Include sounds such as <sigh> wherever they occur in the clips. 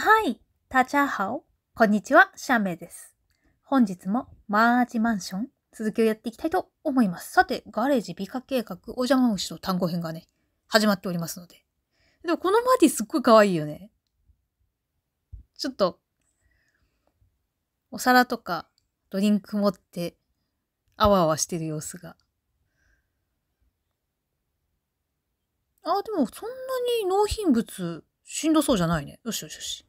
はい、タチャハオ。こんにちは、シャンメイです。本日もマージマンション、続きをやっていきたいと思います。さて、ガレージ美化計画、お邪魔虫の単語編がね、始まっておりますので。でもこのマーティすっごい可愛いよね。ちょっと、お皿とかドリンク持って、あわあわしてる様子が。あ、でもそんなに納品物しんどそうじゃないね。よしよしよし。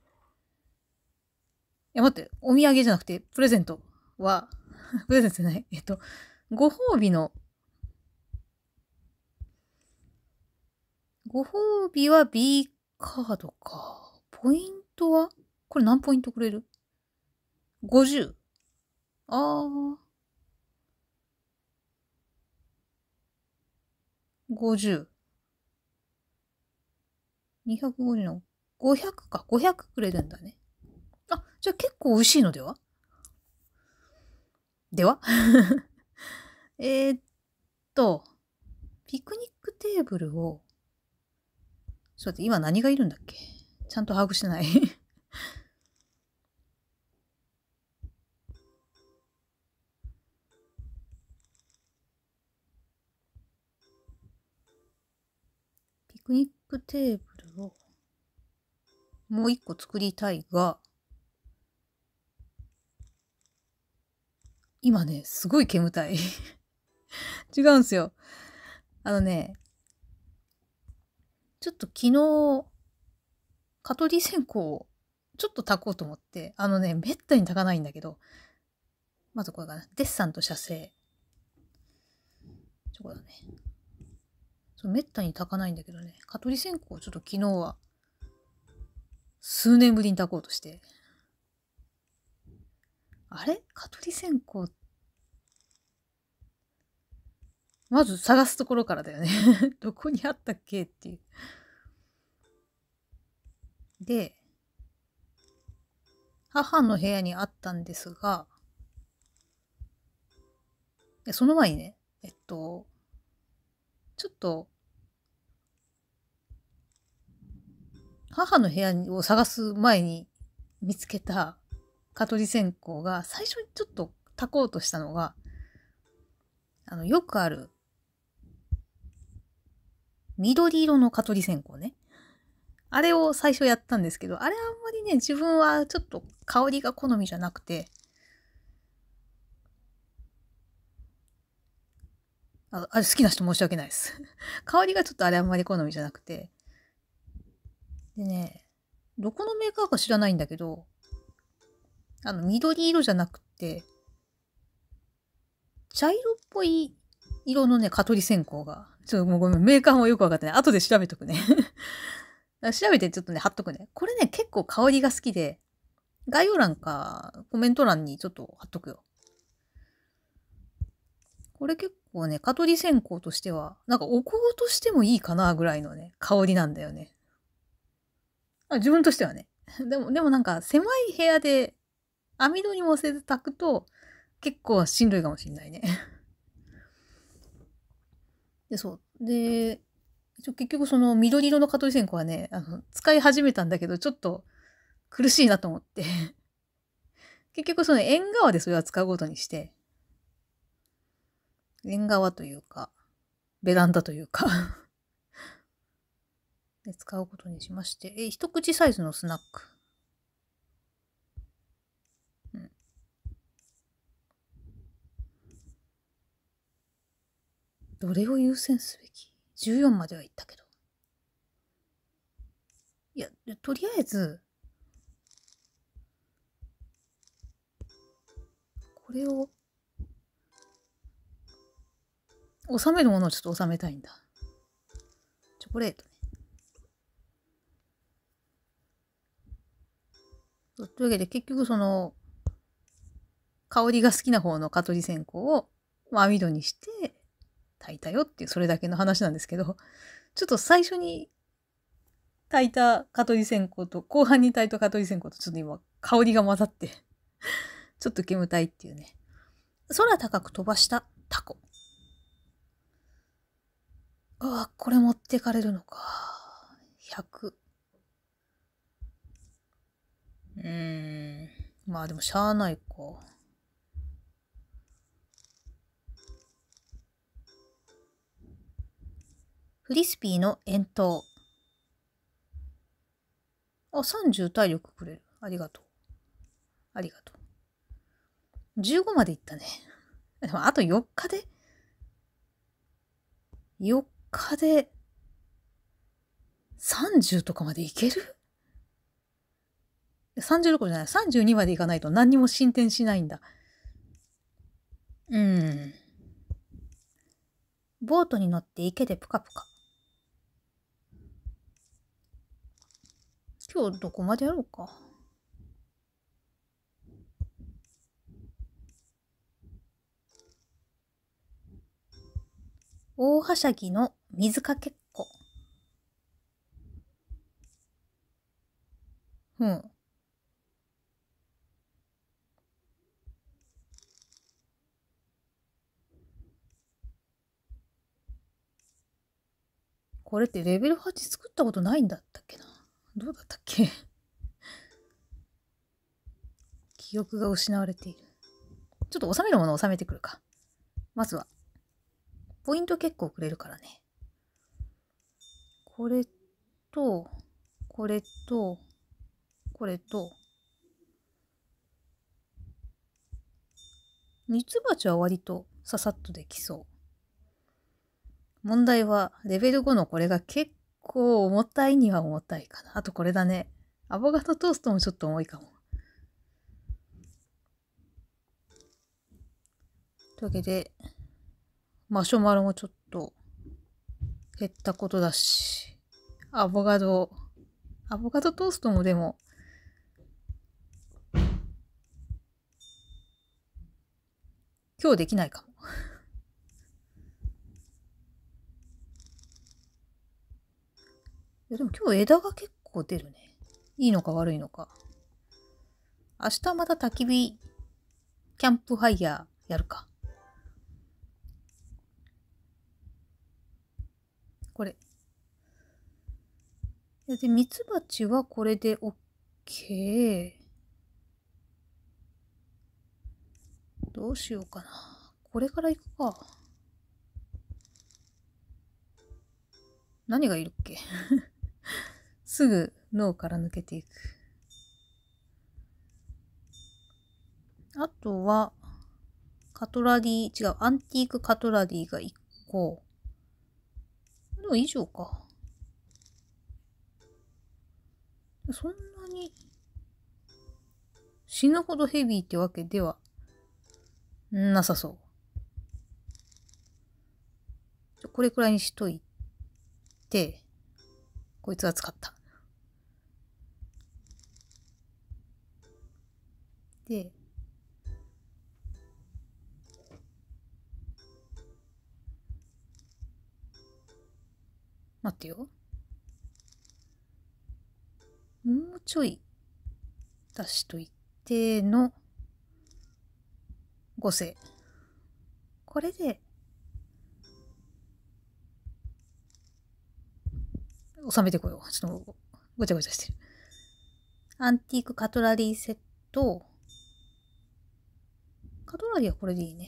や、待って、お土産じゃなくて、プレゼントは、<laughs> プレゼントじゃない。えっと、ご褒美の、ご褒美は B カードか。ポイントはこれ何ポイントくれる ?50。あー。50。250の500か。500くれるんだね。じゃあ結構美味しいのではでは <laughs> えっと、ピクニックテーブルを、ちょっと待って、今何がいるんだっけちゃんと把握してない <laughs> ピクニックテーブルをもう一個作りたいが、今ね、すごい煙たい。<laughs> 違うんすよ。あのね、ちょっと昨日、蚊取り線香をちょっと炊こうと思って、あのね、めったに炊かないんだけど、まずこれかな。デッサンと射精。そこだね。そう、めったに炊かないんだけどね、蚊取り線香をちょっと昨日は、数年ぶりに炊こうとして、あれ蚊取り線香まず探すところからだよね <laughs> どこにあったっけっていう。で、母の部屋にあったんですが、その前にね、えっと、ちょっと、母の部屋を探す前に見つけた蚊取線香が最初にちょっと炊こうとしたのが、あの、よくある、緑色の蚊取線香ね。あれを最初やったんですけど、あれあんまりね、自分はちょっと香りが好みじゃなくて、ああれ好きな人申し訳ないです <laughs> 香りがちょっとあれあんまり好みじゃなくて。でね、どこのメーカーか知らないんだけど、あの、緑色じゃなくて、茶色っぽい色のね、蚊取り線香が。ちょっともうごめん、メーカーもよくわかってない。後で調べとくね <laughs> 調べてちょっとね、貼っとくね。これね、結構香りが好きで、概要欄かコメント欄にちょっと貼っとくよ。これ結構ね、蚊取り線香としては、なんかお香としてもいいかなぐらいのね、香りなんだよね。あ自分としてはね。<laughs> でも、でもなんか狭い部屋で網戸にもせず炊くと結構しんどいかもしんないねで、そう。で、結局その緑色の蚊取り線香はね、あの使い始めたんだけど、ちょっと苦しいなと思って <laughs> 結局その縁側でそれは使うことにして、縁側というか、ベランダというか <laughs> で使うことにしまして、え、一口サイズのスナック。どれを優先すべき ?14 まではいったけど。いや、とりあえず、これを、収めるものをちょっと収めたいんだ。チョコレートね。というわけで結局その、香りが好きな方の蚊取り線香を網戸にして、炊いたよっていうそれだけの話なんですけど、<laughs> ちょっと最初に炊いた蚊取り線香と、後半に炊いた蚊取り線香とちょっと今香りが混ざって <laughs> ちょっと煙たいっていうね。空高く飛ばしたタコ。あわこれ持ってかれるのか。100。うーん。まあでもしゃあないか。フリスピーの遠投。あ、30体力くれる。ありがとう。ありがとう。15までいったね。<laughs> でもあと4日で、4日で30とかまでいける ?30 どころじゃない。32までいかないと何にも進展しないんだ。うん。ボートに乗って池でぷかぷか。今日どこまでやろうか。大はしゃぎの水かけっこ。うん。これってレベル8作ったことないんだったっけな。どうだったっけ記憶が失われている。ちょっと収めるものを収めてくるか。まずは。ポイント結構くれるからね。これと、これと、これと。ミツバチは割とささっとできそう。問題はレベル5のこれが結構重たいには重たいかな。あとこれだね。アボカドトーストもちょっと重いかも。というわけで、マシュマロもちょっと減ったことだし、アボカド、アボカドトーストもでも、今日できないかも。や、でも今日枝が結構出るね。いいのか悪いのか。明日また焚き火、キャンプファイヤーやるか。これ。で、ミツバチはこれで OK。どうしようかな。これから行くか。何がいるっけすぐ脳から抜けていく。あとは、カトラリー、違う、アンティークカトラリーが1個。でも以上か。そんなに死ぬほどヘビーってわけではなさそう。これくらいにしといて、こいつは使った。て待ってよもうちょい出しといての5世これで収めてこようちょっとごちゃごちゃしてるアンティークカトラリーセットカトラリーはこれでいいね。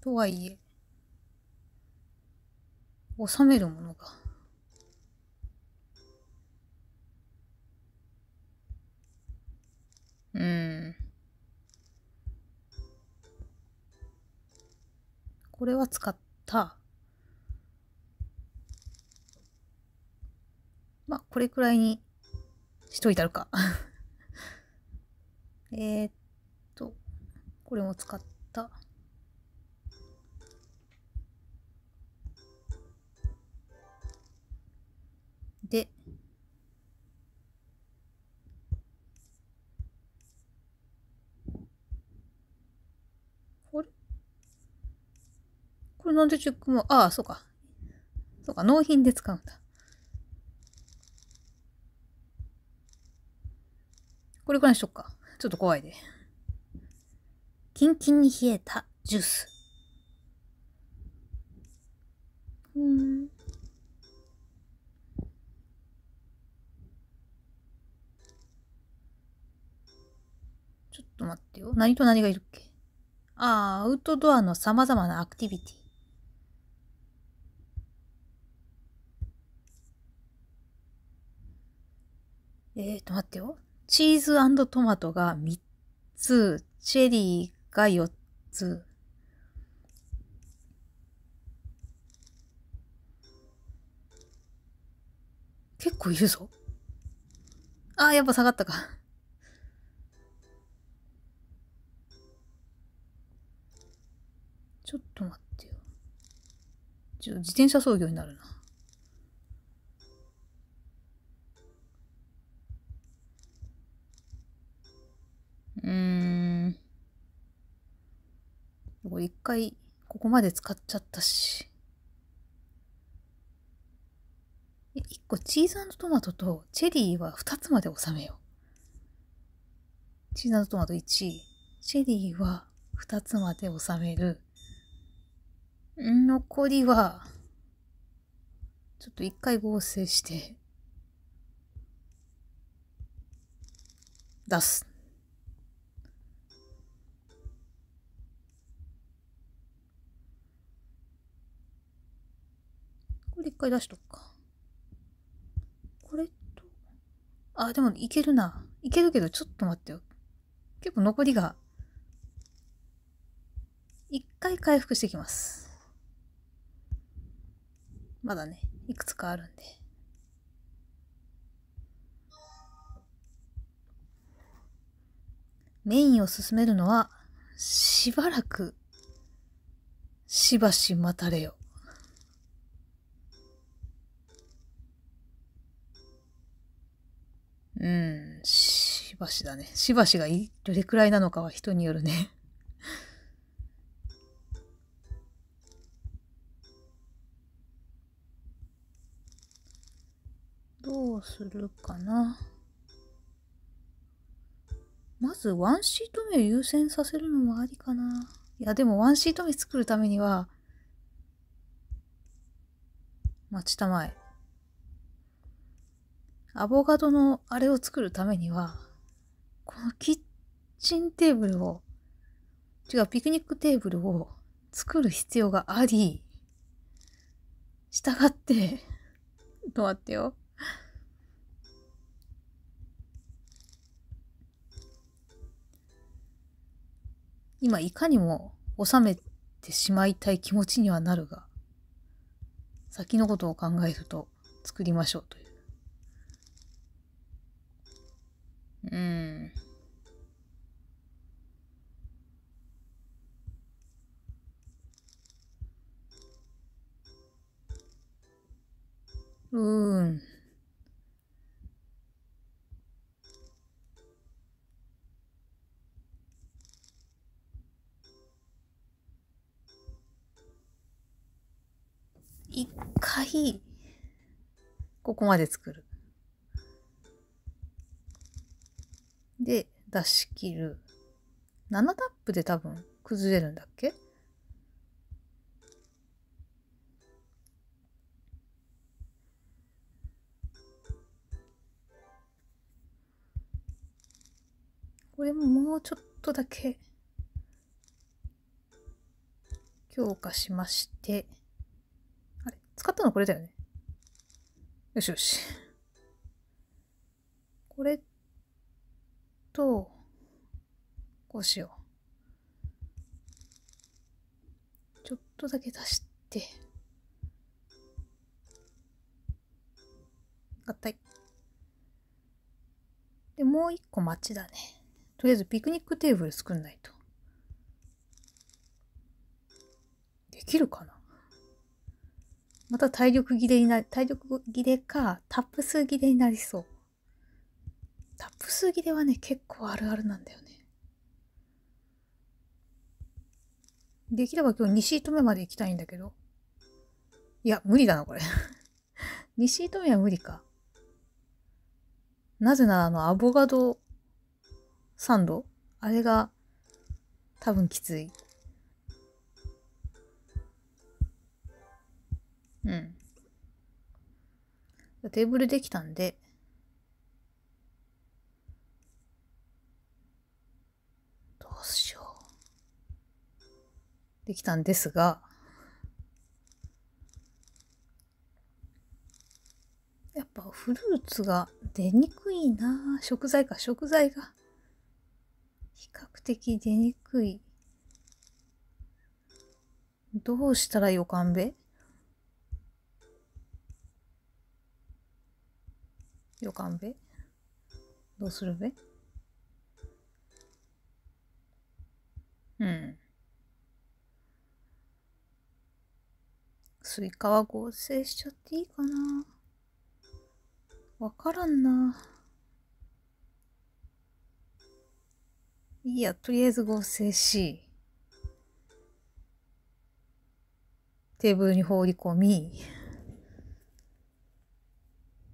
とはいえ、収めるものが。うん。これは使った。まあ、これくらいにしといたるかえー、っと、これも使った。で、これこれなんでチェックも、ああ、そうか。そうか、納品で使うんだ。これくらいにしとくか。ちょっと怖いね。キンキンに冷えたジュース。うん。ちょっと待ってよ。何と何がいるっけああ、アウトドアの様々なアクティビティ。えーと、待ってよ。チーズトマトが3つ、チェリーが4つ。結構いるぞ。あー、やっぱ下がったか。ちょっと待ってよ。ちょ自転車操業になるな。うーん。一回、ここまで使っちゃったし。一個チーズトマトとチェリーは二つまで収めよう。チーズトマト1、チェリーは二つまで収める。残りは、ちょっと一回合成して、出す。これ一回出しとくか。これと、あ、でもいけるな。いけるけど、ちょっと待ってよ。結構残りが、一回回復してきます。まだね、いくつかあるんで。メインを進めるのは、しばらく、しばし待たれよ。ばしだね。しばしがどれくらいなのかは人によるね。<laughs> どうするかな。まずワンシート目を優先させるのもありかな。いや、でもワンシート目作るためには、待ちたまえ。アボカドのあれを作るためには、このキッチンテーブルを、違う、ピクニックテーブルを作る必要があり、従って、と待ってよ。今いかにも収めてしまいたい気持ちにはなるが、先のことを考えると作りましょうという。うん。うん。一回、ここまで作る。で、出し切る。7タップで多分崩れるんだっけこれももうちょっとだけ強化しまして、あれ使ったのこれだよね。よしよし。これと、こうしよう。ちょっとだけ出して。合体。で、もう一個待ちだね。とりあえずピクニックテーブル作んないと。できるかなまた体力切れになり、体力切れか、タップ数切れになりそう。タップ数切れはね、結構あるあるなんだよね。できれば今日2シート目まで行きたいんだけど。いや、無理だな、これ。2シート目は無理か。なぜなら、あの、アボガドサンドあれが多分きつい。うん。テーブルできたんで、どうしよう。できたんですが、やっぱフルーツが出にくいな食材か、食材が。比較的出にくい。どうしたらよかんべよかんべどうするべうん。スイカは合成しちゃっていいかなわからんな。いや、とりあえず合成し、テーブルに放り込み、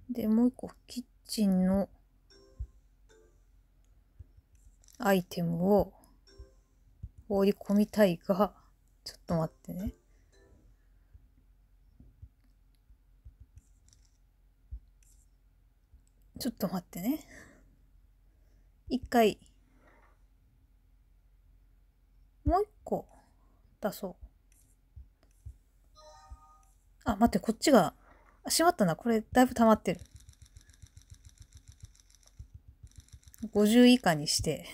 で、もう一個、キッチンのアイテムを放り込みたいが、ちょっと待ってね。ちょっと待ってね。一回もう一個出そう。あ、待って、こっちが、あ、しまったな。これ、だいぶ溜まってる。50以下にして、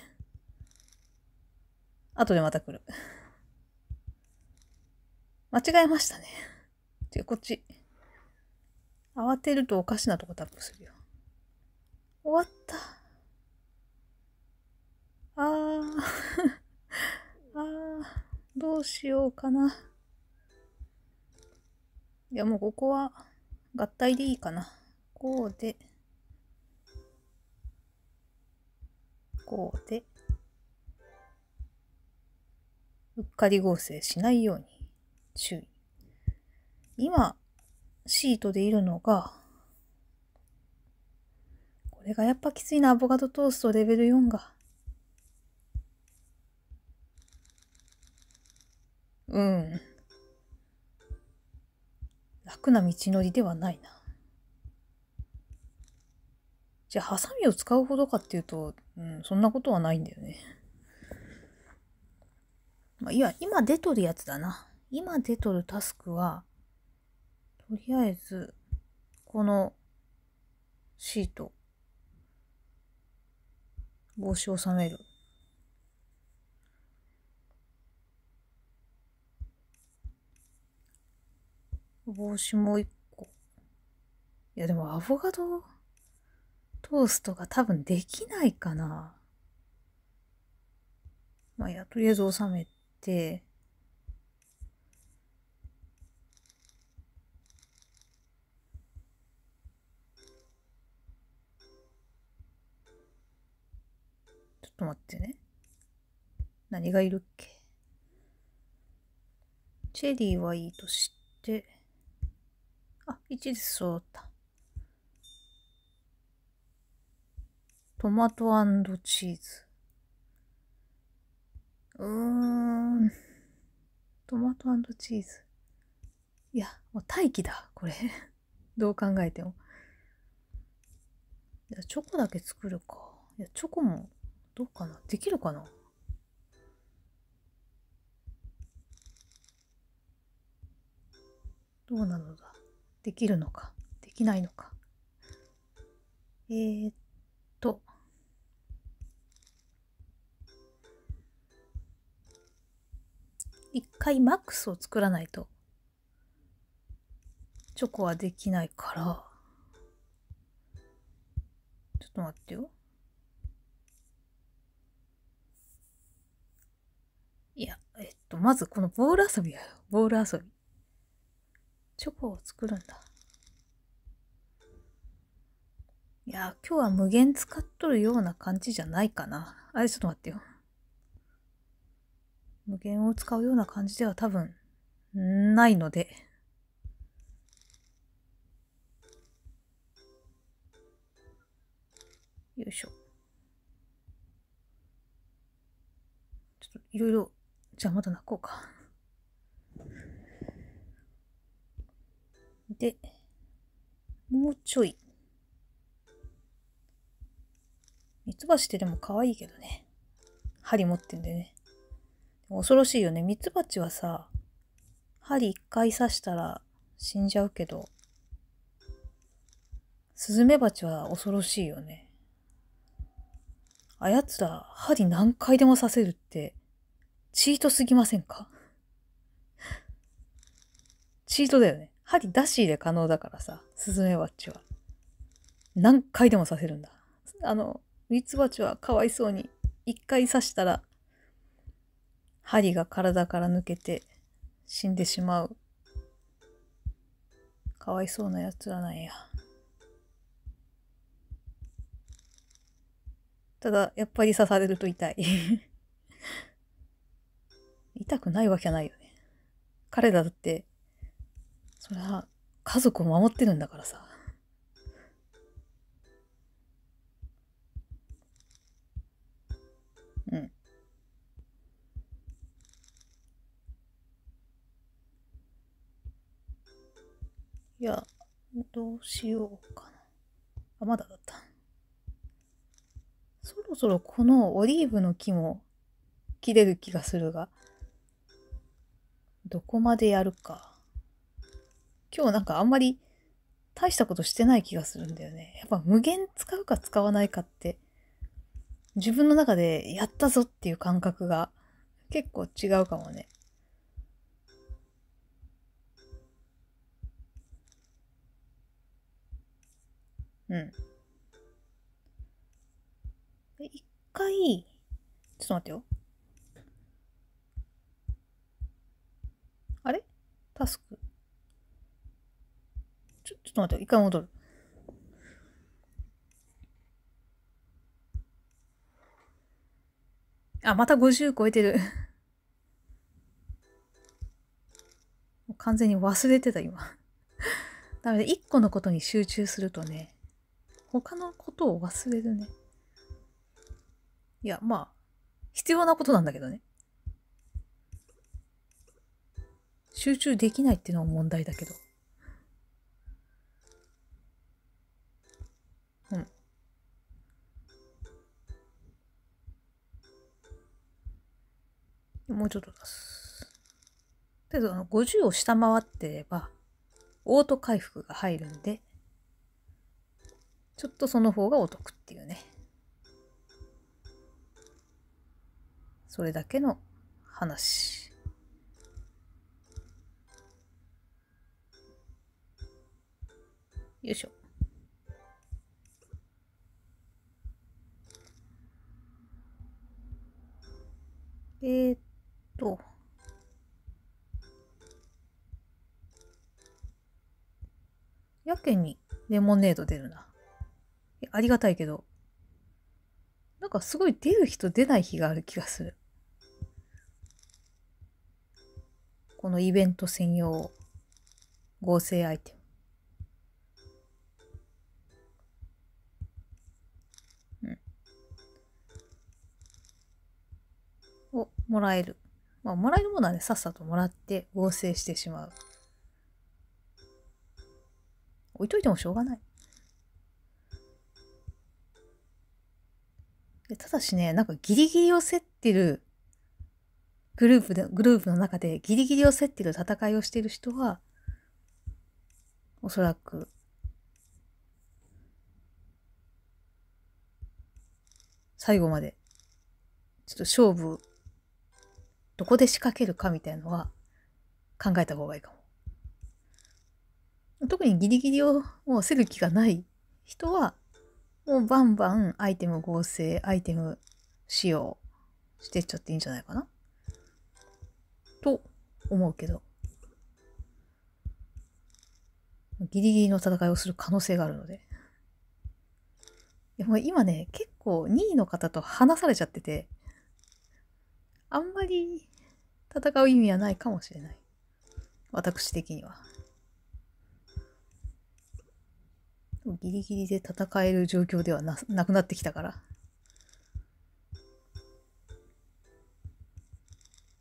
後でまた来る。間違えましたね。で、こっち。慌てるとおかしなとこタップするよ。終わった。あー。あどうしようかな。いや、もうここは合体でいいかな。こうで、こうで、うっかり合成しないように注意。今、シートでいるのが、これがやっぱきついな、アボカドトーストレベル4が。うん。楽な道のりではないな。じゃあ、ハサミを使うほどかっていうと、うん、そんなことはないんだよね。まあ、いや、今出とるやつだな。今出とるタスクは、とりあえず、このシート、帽子を収める。帽子も一個。いや、でもアボカドトーストが多分できないかな。まあ、や、とりあえず収めて、ちょっと待ってね。何がいるっけチェリーはいいとして、あ、1時す。そうった。トマトチーズ。うーん。トマトチーズ。いや、もう大気だ、これ。<laughs> どう考えても。じゃチョコだけ作るか。いや、チョコも、どうかなできるかなどうなのだできるのかできないのかえー、っと一回マックスを作らないとチョコはできないからちょっと待ってよいやえっとまずこのボール遊びやボール遊びチョコを作るんだ。いや、今日は無限使っとるような感じじゃないかな。あれ、ちょっと待ってよ。無限を使うような感じでは多分、ないので。よいしょ。ちょっといろいろ、じゃあまだ泣こうか。で、もうちょい。ミツバチってでも可愛いけどね。針持ってんでね。恐ろしいよね。ミツバチはさ、針一回刺したら死んじゃうけど、スズメバチは恐ろしいよね。あやつら、針何回でも刺せるって、チートすぎませんかチートだよね。針出しで可能だからさ、スズメバチは。何回でも刺せるんだ。あの、ミツバチはかわいそうに、一回刺したら、針が体から抜けて死んでしまう。かわいそうなやつらなんや。ただ、やっぱり刺されると痛い <laughs> 痛くないわけないよね。彼らだってそれは家族を守ってるんだからさ。うん。いや、どうしようかな。あ、まだだった。そろそろこのオリーブの木も切れる気がするが、どこまでやるか。今日なんかあんまり大したことしてない気がするんだよね。やっぱ無限使うか使わないかって、自分の中でやったぞっていう感覚が結構違うかもね。うん。一回、ちょっと待ってよ。あれタスク。ちょ、ちょっと待って、一回戻る。あ、また50超えてる <laughs> もう完全に忘れてた、今なので、一個のことに集中するとね、他のことを忘れるね。いや、まあ、必要なことなんだけどね。集中できないっていうのは問題だけど。もうちょっと出す。だけど、あの、50を下回ってれば、オート回復が入るんで、ちょっとその方がお得っていうね。それだけの話。よいしょ。えー、と、やけにレモネード出るな。ありがたいけど、なんかすごい出る日と出ない日がある気がする。このイベント専用合成アイテム。もらえる。まあ、もらえるものはね、さっさともらって合成してしまう。置いといてもしょうがない。ただしね、なんかギリギリを競ってるグループで、グループの中でギリギリを競ってる戦いをしている人は、おそらく、最後まで、ちょっと勝負どこで仕掛けるかみたいのは考えた方がいいかも。特にギリギリをもうせる気がない人は、もうバンバンアイテム合成、アイテム使用してっちゃっていいんじゃないかなと思うけど。ギリギリの戦いをする可能性があるので。いやも今ね、結構2位の方と話されちゃってて、あんまり戦う意味はないかもしれない。私的には。ギリギリで戦える状況ではななくなってきたから。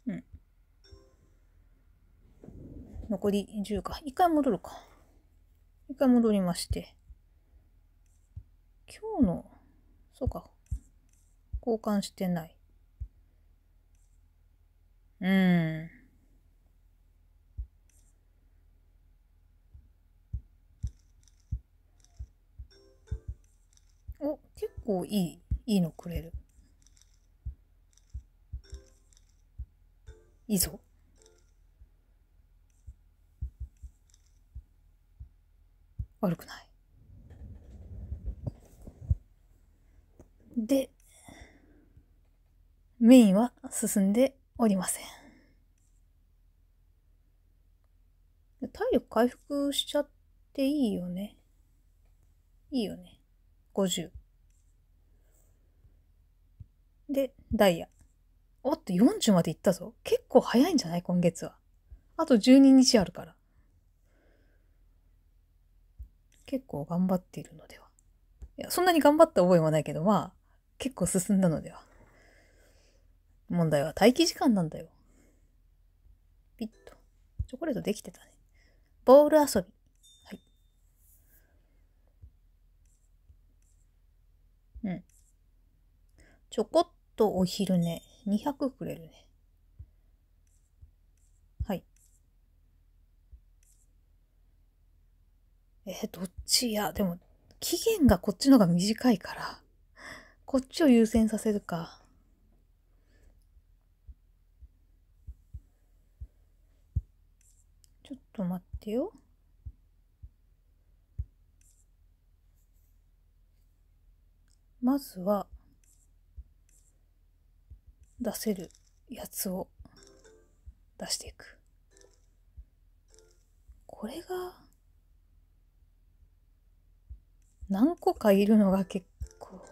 うん。残り10か。一回戻るか。一回戻りまして。今日の、そうか。交換してない。うん。お、結構いい、いいのくれる。いいぞ。悪くない。で、メインは進んでおりません。体力回復しちゃっていいよね。いいよね。50。で、ダイヤ。おっと、40までいったぞ。結構早いんじゃない今月は。あと12日あるから。結構頑張っているのでは。いや、そんなに頑張った覚えはないけど、まあ、結構進んだのでは。問題は待機時間なんだよ。ピッと。チョコレートできてたね。ボール遊び。はい。うん。ちょこっとお昼寝。200くれるね。はい。えー、どっちいや、でも、期限がこっちのが短いから、こっちを優先させるか。と待ってよ。まずは、出せるやつを出していく。これが、何個かいるのが結構、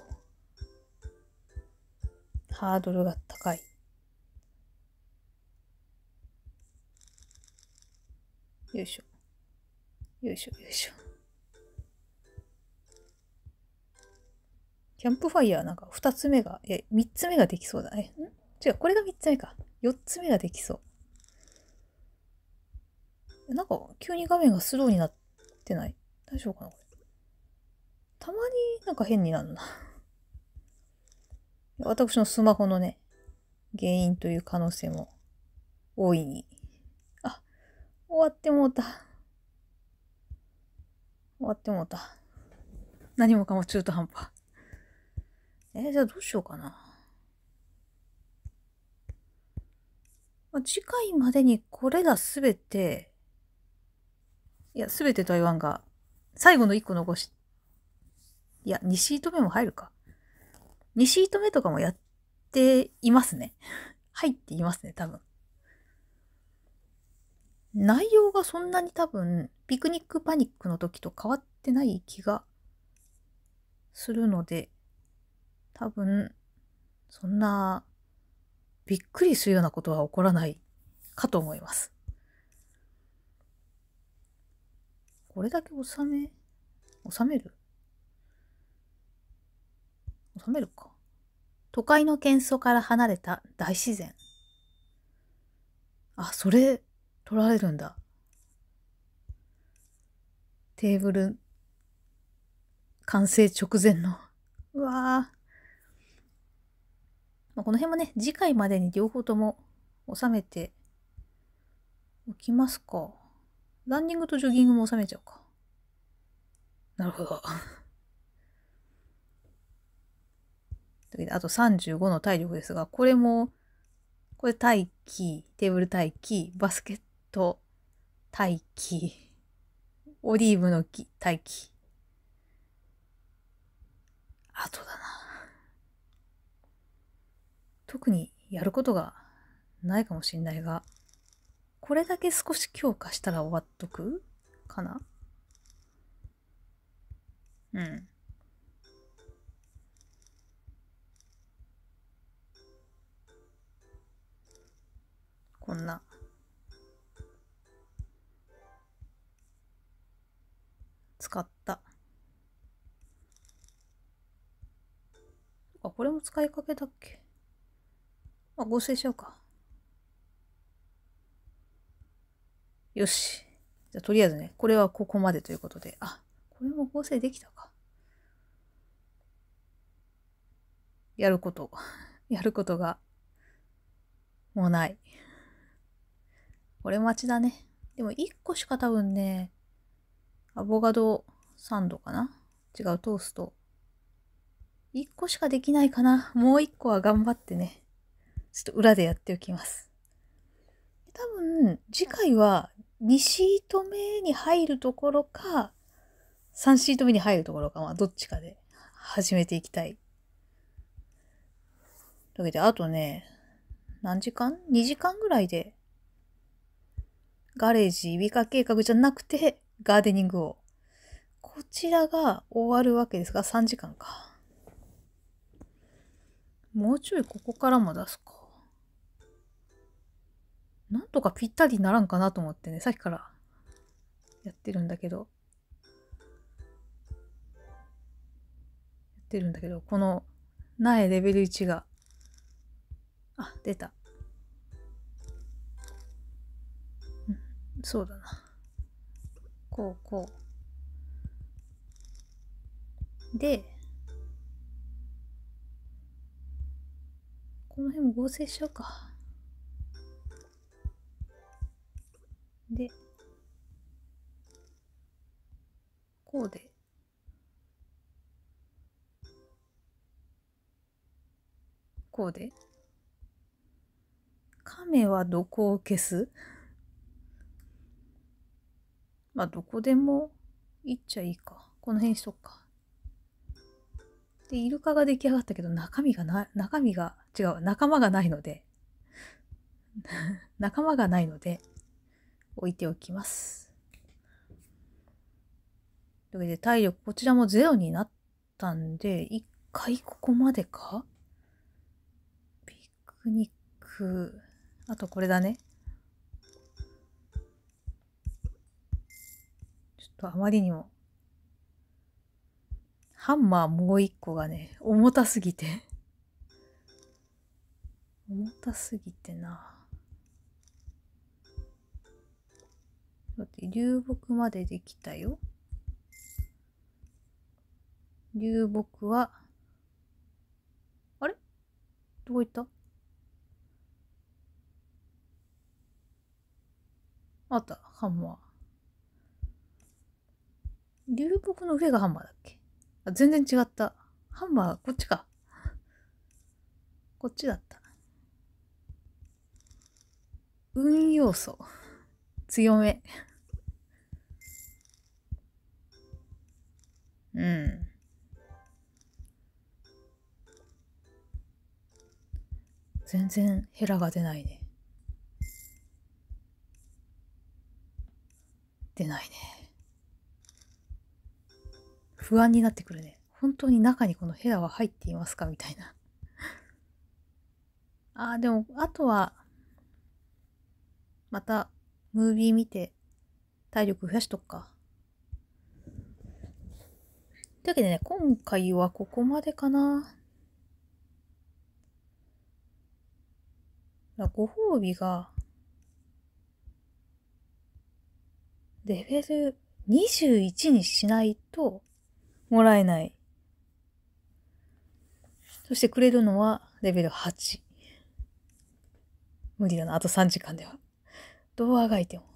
ハードルが高い。よいしょ。よいしょ、よいしょ。キャンプファイヤーなんか2つ目が、え、3つ目ができそうだね。ん違う、これが3つ目か。4つ目ができそう。なんか、急に画面がスローになってない。大丈夫かなこれ。たまになんか変になるな。私のスマホのね、原因という可能性も大いに終わってもうた。終わってもうた。何もかも中途半端。えー、じゃあどうしようかな。まあ、次回までにこれらすべて、いや、すべて台湾が、最後の一個残し、いや、2シート目も入るか。2シート目とかもやっていますね。入っていますね、多分。内容がそんなに多分、ピクニックパニックの時と変わってない気がするので、多分、そんな、びっくりするようなことは起こらないかと思います。これだけ収め、収める収めるか。都会の喧騒から離れた大自然。あ、それ、取られるんだ。テーブル、完成直前の。うわぁ。まあ、この辺もね、次回までに両方とも収めておきますか。ランニングとジョギングも収めちゃうか。なるほど。<laughs> あと35の体力ですが、これも、これ待機、テーブル待機、バスケット。と大気。オリーブの木、大気。あとだな。特にやることがないかもしんないが、これだけ少し強化したら終わっとくかなうん。こんな。った。あ、これも使いかけだっけあ、合成しようか。よし。じゃとりあえずね、これはここまでということで。あ、これも合成できたか。やること、<laughs> やることが、もうない。これ待ちだね。でも1個しか多分ね、アボガドサンドかな違う、トースト。一個しかできないかなもう一個は頑張ってね。ちょっと裏でやっておきます。多分、次回は2シート目に入るところか、3シート目に入るところか、まあ、どっちかで始めていきたい。というわけで、あとね、何時間 ?2 時間ぐらいで、ガレージ、イビカ計画じゃなくて、ガーデニングを。こちらが終わるわけですが、3時間か。もうちょいここからも出すか。なんとかぴったりならんかなと思ってね、さっきからやってるんだけど。やってるんだけど、この苗レベル1が。あ、出た。うん、そうだな。こうこうでこの辺も合成しようかでこうでこうで亀はどこを消すまあ、どこでも行っちゃいいか。この辺にしとくか。で、イルカが出来上がったけど、中身がな、中身が、違う、仲間がないので、<laughs> 仲間がないので、置いておきます。というわけで、体力、こちらもゼロになったんで、一回ここまでかピクニック、あとこれだね。とあまりにも、ハンマーもう一個がね、重たすぎて <laughs> 重たすぎてな。だって流木までできたよ。流木は、あれどこ行ったあった、ハンマー。流木の上がハンマーだっけあ全然違った。ハンマー、こっちか。こっちだった。運要素。強め。うん。全然ヘラが出ないね。出ないね。不安になってくるね。本当に中にこのヘラは入っていますかみたいな。<laughs> ああ、でも、あとは、また、ムービー見て、体力増やしとくか。というわけでね、今回はここまでかな。ご褒美が、レベル21にしないと、もらえない。そしてくれるのはレベル8。無理だな、あと3時間では。どうあがいても。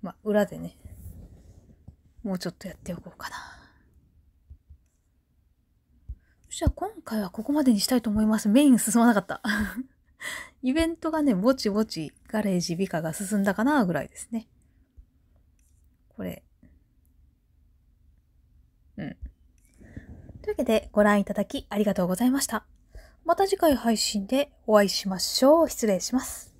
まあ、裏でね、もうちょっとやっておこうかな。そしたら今回はここまでにしたいと思います。メイン進まなかった。<laughs> イベントがね、ぼちぼちガレージ美化が進んだかなぐらいですね。これ。うん。というわけで、ご覧いただきありがとうございました。また次回配信でお会いしましょう。失礼します。